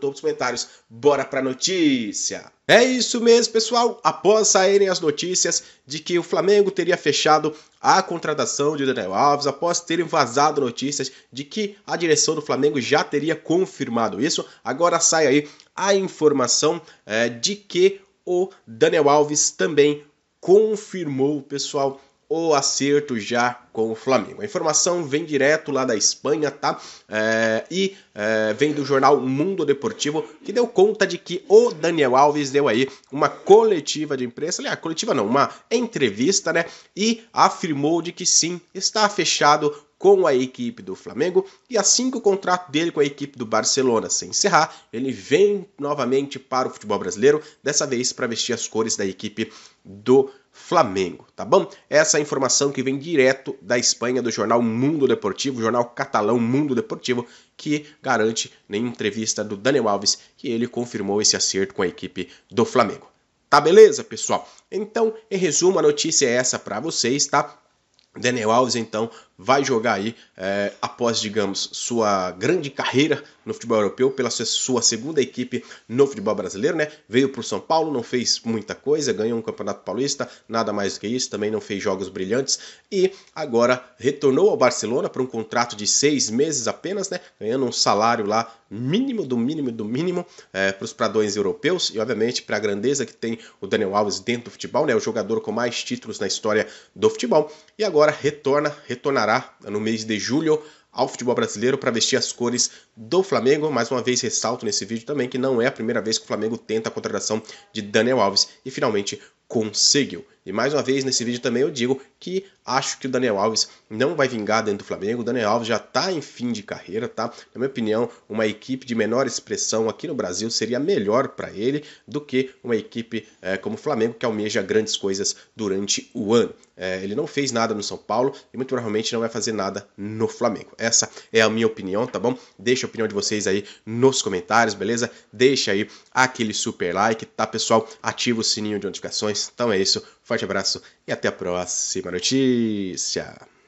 topo dos comentários. Bora pra notícia! É isso mesmo, pessoal. Após saírem as notícias de que o Flamengo teria fechado a contratação de Daniel Alves, após terem vazado notícias de que a direção do Flamengo já teria confirmado isso, agora sai aí a informação é, de que o Daniel Alves também confirmou, pessoal, o acerto já com o Flamengo. A informação vem direto lá da Espanha, tá? É, e é, vem do jornal Mundo Deportivo, que deu conta de que o Daniel Alves deu aí uma coletiva de imprensa, aliás, coletiva não, uma entrevista, né? E afirmou de que sim, está fechado com a equipe do Flamengo e assim que o contrato dele com a equipe do Barcelona se encerrar, ele vem novamente para o futebol brasileiro, dessa vez para vestir as cores da equipe do Flamengo, tá bom? Essa é a informação que vem direto da Espanha, do jornal Mundo Deportivo, jornal catalão Mundo Deportivo, que garante em entrevista do Daniel Alves que ele confirmou esse acerto com a equipe do Flamengo. Tá beleza, pessoal? Então, em resumo, a notícia é essa para vocês, tá? Daniel Alves então vai jogar aí é, após, digamos, sua grande carreira no futebol europeu pela sua, sua segunda equipe no futebol brasileiro, né? Veio para o São Paulo, não fez muita coisa, ganhou um campeonato paulista, nada mais do que isso, também não fez jogos brilhantes e agora retornou ao Barcelona para um contrato de seis meses apenas, né? Ganhando um salário lá mínimo do mínimo do mínimo é, para os padrões europeus e, obviamente, para a grandeza que tem o Daniel Alves dentro do futebol, né, o jogador com mais títulos na história do futebol. E agora retorna, retornará no mês de julho ao futebol brasileiro para vestir as cores do Flamengo. Mais uma vez ressalto nesse vídeo também que não é a primeira vez que o Flamengo tenta a contratação de Daniel Alves e finalmente conseguiu. E mais uma vez nesse vídeo também eu digo que acho que o Daniel Alves não vai vingar dentro do Flamengo. O Daniel Alves já está em fim de carreira, tá? Na minha opinião, uma equipe de menor expressão aqui no Brasil seria melhor para ele do que uma equipe é, como o Flamengo que almeja grandes coisas durante o ano. É, ele não fez nada no São Paulo e muito provavelmente não vai fazer nada no Flamengo. Essa é a minha opinião, tá bom? Deixa a opinião de vocês aí nos comentários, beleza? Deixa aí aquele super like, tá, pessoal? Ativa o sininho de notificações. Então é isso. Forte forte abraço e até a próxima notícia.